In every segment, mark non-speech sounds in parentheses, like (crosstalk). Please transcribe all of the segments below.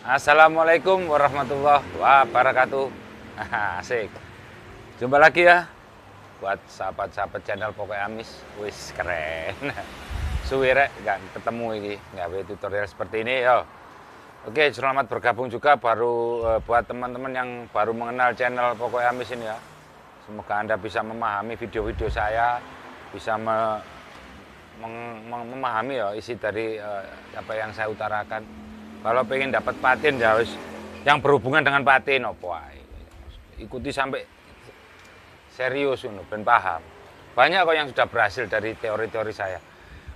Assalamualaikum warahmatullahi wabarakatuh. (laughs) Asik. Jumpa lagi ya buat sahabat-sahabat channel Pokok Amis. Wis keren. (laughs) Suwire gak ketemu nggak ada tutorial seperti ini yo. Oke, selamat bergabung juga baru eh, buat teman-teman yang baru mengenal channel Pokok Amis ini ya. Semoga Anda bisa memahami video-video saya, bisa me, meng, mem, memahami ya isi dari eh, apa yang saya utarakan. Kalau pengen dapat patin ya harus yang berhubungan dengan patin opo Ikuti sampai serius ngono ben paham. Banyak kok yang sudah berhasil dari teori-teori saya.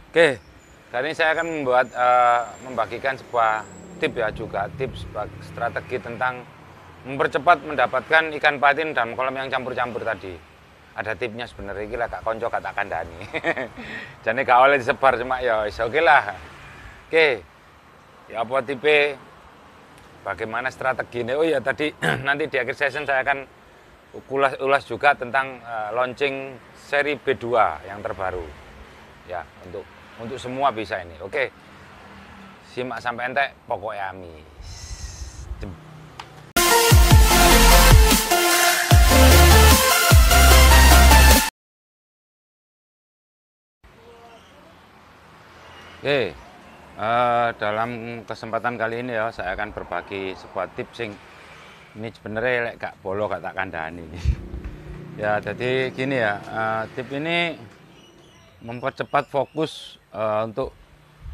Oke, kali ini saya akan membuat uh, membagikan sebuah tip ya juga tips strategi tentang mempercepat mendapatkan ikan patin dalam kolam yang campur-campur tadi ada tipnya sebenarnya gila kak konco katakan Dani (laughs) jadi gak oleh disebar cuma ya oke lah oke okay ya apa tipe bagaimana strategi? ini oh ya tadi (clears throat) nanti di akhir session saya akan ulas ulas juga tentang uh, launching seri B2 yang terbaru ya untuk untuk semua bisa ini oke simak sampai entek pokoknya amis Oke, eh. Uh, dalam kesempatan kali ini ya saya akan berbagi sebuah tips sing ini sebenarnya lek gak bolo gak tak kandani. (laughs) ya jadi gini ya uh, tip ini mempercepat fokus uh, untuk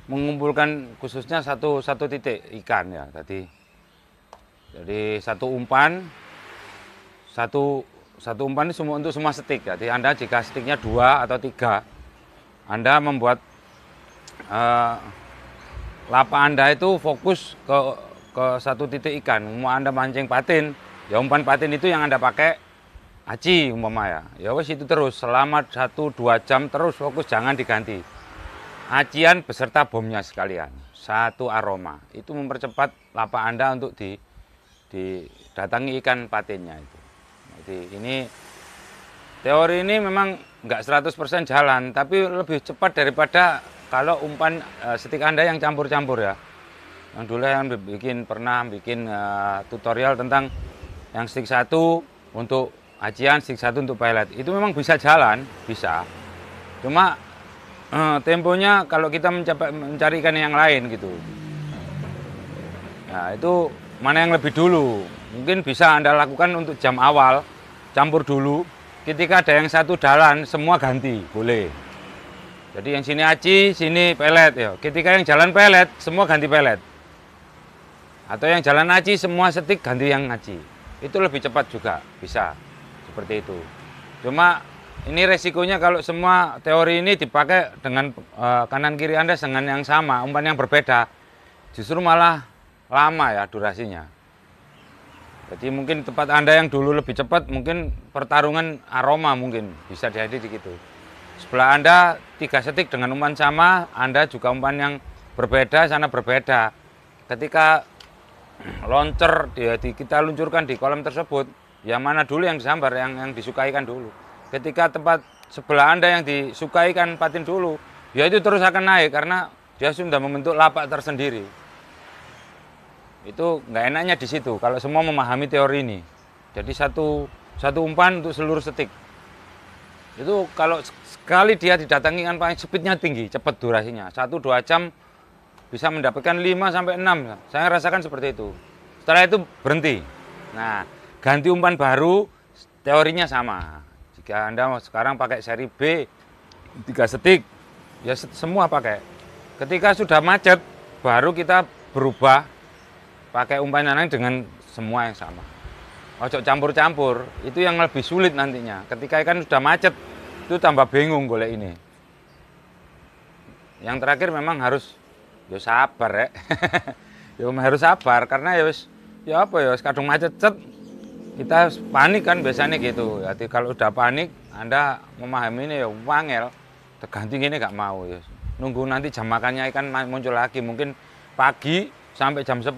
mengumpulkan khususnya satu satu titik ikan ya tadi. Jadi satu umpan satu satu umpan ini semua untuk semua stick. Jadi Anda jika sticknya dua atau tiga, Anda membuat uh, lapa Anda itu fokus ke ke satu titik ikan. Mau Anda mancing patin, ya umpan patin itu yang Anda pakai aci umpama ya. Ya wes itu terus selama satu dua jam terus fokus jangan diganti. Acian beserta bomnya sekalian. Satu aroma. Itu mempercepat lapa Anda untuk di didatangi ikan patinnya itu. Jadi ini teori ini memang nggak 100% jalan, tapi lebih cepat daripada kalau umpan uh, eh, stick Anda yang campur-campur ya. Yang dulu yang bikin pernah bikin uh, tutorial tentang yang stick satu untuk ajian, stick satu untuk pilot. Itu memang bisa jalan, bisa. Cuma uh, temponya kalau kita mencapai mencari ikan yang lain gitu. Nah, itu mana yang lebih dulu? Mungkin bisa Anda lakukan untuk jam awal, campur dulu. Ketika ada yang satu dalan, semua ganti, boleh. Jadi yang sini aci, sini pelet ya. Ketika yang jalan pelet, semua ganti pelet. Atau yang jalan aci, semua setik ganti yang aci. Itu lebih cepat juga, bisa. Seperti itu. Cuma ini resikonya kalau semua teori ini dipakai dengan e, kanan kiri Anda dengan yang sama, umpan yang berbeda, justru malah lama ya durasinya. Jadi mungkin tempat Anda yang dulu lebih cepat, mungkin pertarungan aroma mungkin bisa jadi gitu sebelah Anda tiga setik dengan umpan sama, Anda juga umpan yang berbeda, sana berbeda. Ketika loncer dia di, kita luncurkan di kolam tersebut, yang mana dulu yang disambar, yang yang disukaikan dulu. Ketika tempat sebelah Anda yang disukaikan patin dulu, ya itu terus akan naik karena dia sudah membentuk lapak tersendiri. Itu nggak enaknya di situ kalau semua memahami teori ini. Jadi satu satu umpan untuk seluruh setik. Itu kalau sekali dia didatangi kan paling speednya tinggi, cepat durasinya. Satu dua jam bisa mendapatkan 5 sampai enam Saya rasakan seperti itu. Setelah itu berhenti. Nah, ganti umpan baru teorinya sama. Jika Anda sekarang pakai seri B, tiga setik, ya semua pakai. Ketika sudah macet, baru kita berubah pakai umpan yang dengan semua yang sama. Ojo campur-campur, itu yang lebih sulit nantinya. Ketika ikan sudah macet, itu tambah bingung golek ini. Yang terakhir memang harus yo ya sabar (laughs) ya. yo harus sabar karena ya ya apa ya kadung macet cet kita panik kan biasanya gitu. Jadi kalau udah panik, Anda memahami ini ya wangel. Terganti ini gak mau ya. Nunggu nanti jam makannya ikan muncul lagi. Mungkin pagi sampai jam 10,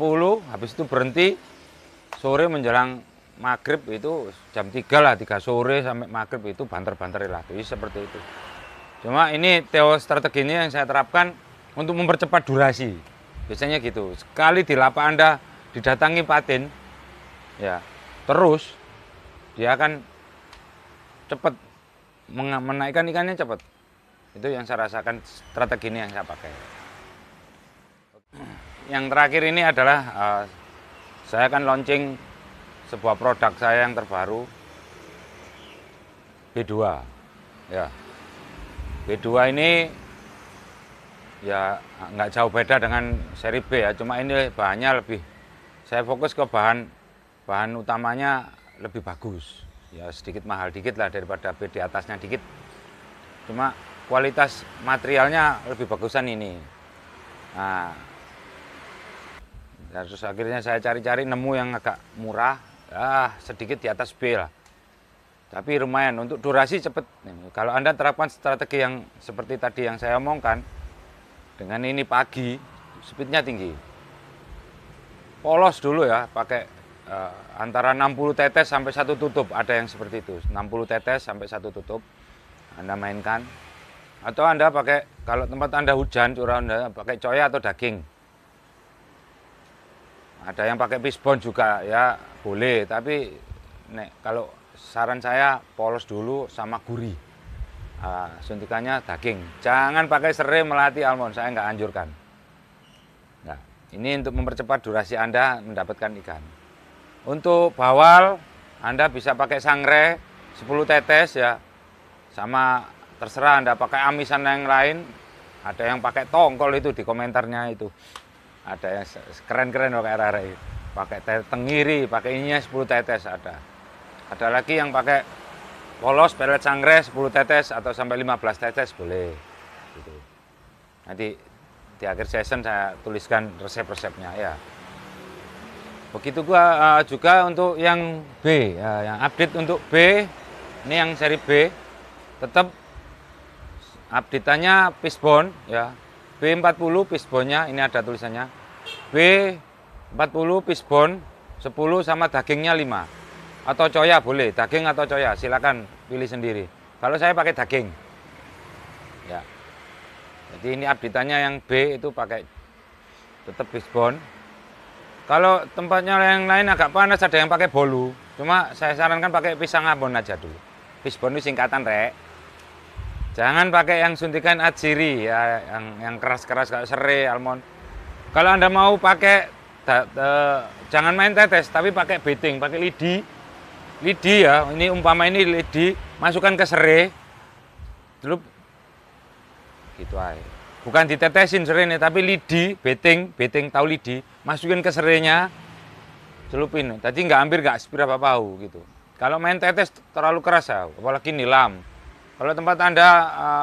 habis itu berhenti. Sore menjelang maghrib itu jam 3 lah 3 sore sampai maghrib itu banter-banter lah tuh seperti itu cuma ini teori strategi ini yang saya terapkan untuk mempercepat durasi biasanya gitu sekali di lapak anda didatangi patin ya terus dia akan cepat menaikkan ikannya cepat itu yang saya rasakan strategi ini yang saya pakai yang terakhir ini adalah uh, saya akan launching sebuah produk saya yang terbaru B2 ya B2 ini ya nggak jauh beda dengan seri B ya cuma ini bahannya lebih saya fokus ke bahan bahan utamanya lebih bagus ya sedikit mahal dikit lah daripada B di atasnya dikit cuma kualitas materialnya lebih bagusan ini nah terus akhirnya saya cari-cari nemu yang agak murah ya sedikit di atas B lah. Tapi lumayan untuk durasi cepat. Kalau Anda terapkan strategi yang seperti tadi yang saya omongkan, dengan ini pagi, speednya tinggi. Polos dulu ya, pakai uh, antara 60 tetes sampai satu tutup. Ada yang seperti itu, 60 tetes sampai satu tutup. Anda mainkan. Atau Anda pakai, kalau tempat Anda hujan, curah Anda pakai coya atau daging ada yang pakai pisbon juga ya boleh tapi nek kalau saran saya polos dulu sama gurih uh, suntikannya daging jangan pakai serai melati almond saya nggak anjurkan nah, ini untuk mempercepat durasi anda mendapatkan ikan untuk bawal anda bisa pakai sangre, 10 tetes ya sama terserah anda pakai amisan yang lain ada yang pakai tongkol itu di komentarnya itu ada yang keren-keren pakai -keren arah itu pakai tengiri pakai ininya 10 tetes ada ada lagi yang pakai polos pelet sangre 10 tetes atau sampai 15 tetes boleh gitu. nanti di akhir season saya tuliskan resep-resepnya ya begitu gua uh, juga untuk yang B ya, yang update untuk B ini yang seri B tetap update update-nya pisbon ya B40 fishbone-nya ini ada tulisannya. B40 fishbone 10 sama dagingnya 5. Atau coya boleh, daging atau coya silakan pilih sendiri. Kalau saya pakai daging. Ya. Jadi ini update-nya yang B itu pakai tetap fishbone. Kalau tempatnya yang lain agak panas ada yang pakai bolu. Cuma saya sarankan pakai pisang abon aja dulu. Fishbone itu singkatan, Rek. Jangan pakai yang suntikan ajiri ya, yang yang keras-keras kayak serai, almond. Kalau Anda mau pakai da, da, e, jangan main tetes tapi pakai beting, pakai lidi. Lidi ya, ini umpama ini lidi, masukkan ke serai. Dulu gitu aja. Bukan ditetesin serainya, tapi lidi, beting, beting tahu lidi, masukin ke serainya, celupin. Tadi nggak hampir nggak seberapa bau gitu. Kalau main tetes terlalu keras ya, apalagi nilam. Kalau tempat Anda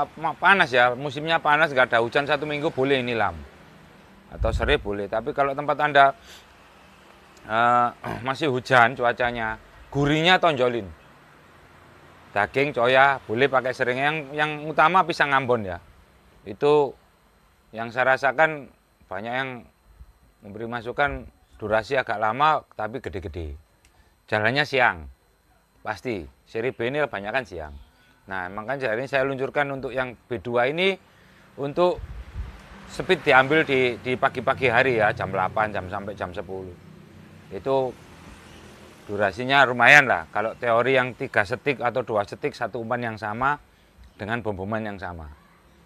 uh, panas ya, musimnya panas, nggak ada hujan satu minggu boleh ini lam. Atau seri boleh. Tapi kalau tempat Anda uh, (clears throat) masih hujan cuacanya, gurinya tonjolin. Daging, coya, boleh pakai sering. Yang, yang utama pisang ambon ya. Itu yang saya rasakan banyak yang memberi masukan durasi agak lama tapi gede-gede. Jalannya siang, pasti. Seri B ini kebanyakan siang. Nah, makanya hari ini saya luncurkan untuk yang B2 ini untuk speed diambil di di pagi-pagi hari ya, jam 8, jam sampai jam 10. Itu durasinya lumayan lah. Kalau teori yang tiga setik atau dua setik satu umpan yang sama dengan bom yang sama.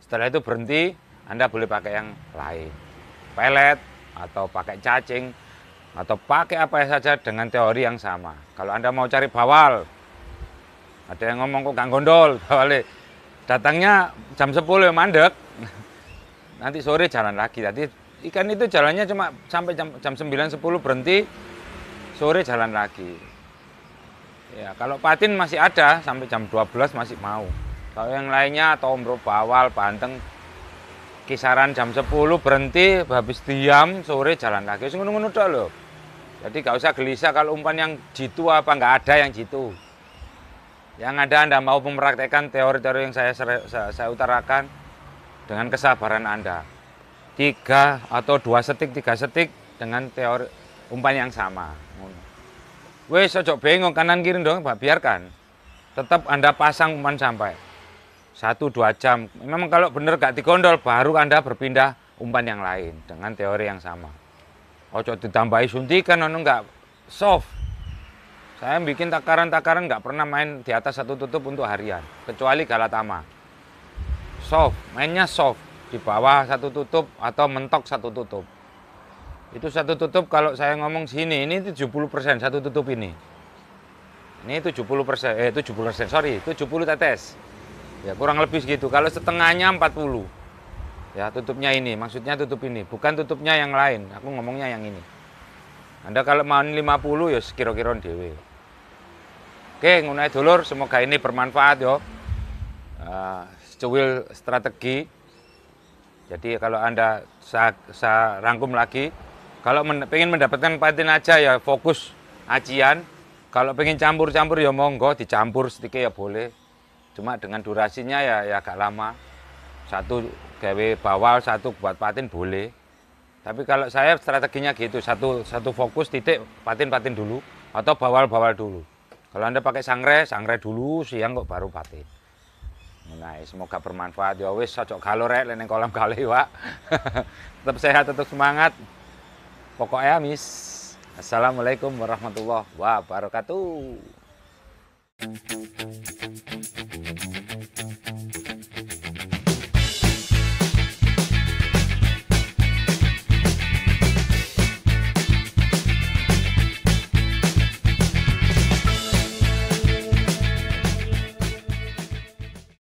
Setelah itu berhenti, Anda boleh pakai yang lain. Pelet atau pakai cacing atau pakai apa saja dengan teori yang sama. Kalau Anda mau cari bawal, ada yang ngomong kok Kang Gondol, (laughs) balik. Datangnya jam 10 ya mandek. (laughs) Nanti sore jalan lagi. Tadi ikan itu jalannya cuma sampai jam, jam 9 10 berhenti, sore jalan lagi. Ya, kalau patin masih ada sampai jam 12 masih mau. Kalau yang lainnya atau tombro bawal, banteng kisaran jam 10 berhenti habis diam sore jalan lagi. Ngono-ngono tok loh Jadi gak usah gelisah kalau umpan yang jitu apa nggak ada yang jitu. Yang ada Anda mau mempraktekkan teori-teori yang saya, saya, saya utarakan dengan kesabaran Anda. Tiga atau dua setik, tiga setik dengan teori umpan yang sama. Wes cocok bengong kanan kiri dong, Pak, biarkan. Tetap Anda pasang umpan sampai. Satu dua jam. Memang kalau benar gak digondol baru Anda berpindah umpan yang lain dengan teori yang sama. Ojo ditambahi suntikan nono enggak soft saya bikin takaran-takaran nggak pernah main di atas satu tutup untuk harian, kecuali Galatama. Soft, mainnya soft, di bawah satu tutup atau mentok satu tutup. Itu satu tutup kalau saya ngomong sini, ini 70% satu tutup ini. Ini 70%, eh 70%, sorry, 70 tetes. Ya kurang lebih segitu, kalau setengahnya 40. Ya tutupnya ini, maksudnya tutup ini, bukan tutupnya yang lain, aku ngomongnya yang ini. Anda kalau mau 50 ya sekiro kira dewe. Oke, ngunai dulur, semoga ini bermanfaat yo. Ah, secuil strategi. Jadi kalau Anda saya, sa rangkum lagi, kalau men, pengen mendapatkan patin aja ya fokus acian. Kalau pengen campur-campur ya monggo, dicampur sedikit ya boleh. Cuma dengan durasinya ya, ya agak lama. Satu gawe bawal, satu buat patin boleh. Tapi kalau saya strateginya gitu, satu satu fokus titik patin-patin dulu atau bawal-bawal dulu. Kalau Anda pakai sangrai, sangrai dulu siang kok baru pati. Nah, semoga bermanfaat. Ya wis cocok galo rek leneng kolam kali, Pak. (laughs) tetap sehat, tetap semangat. Pokoknya mis. Assalamualaikum warahmatullahi wabarakatuh.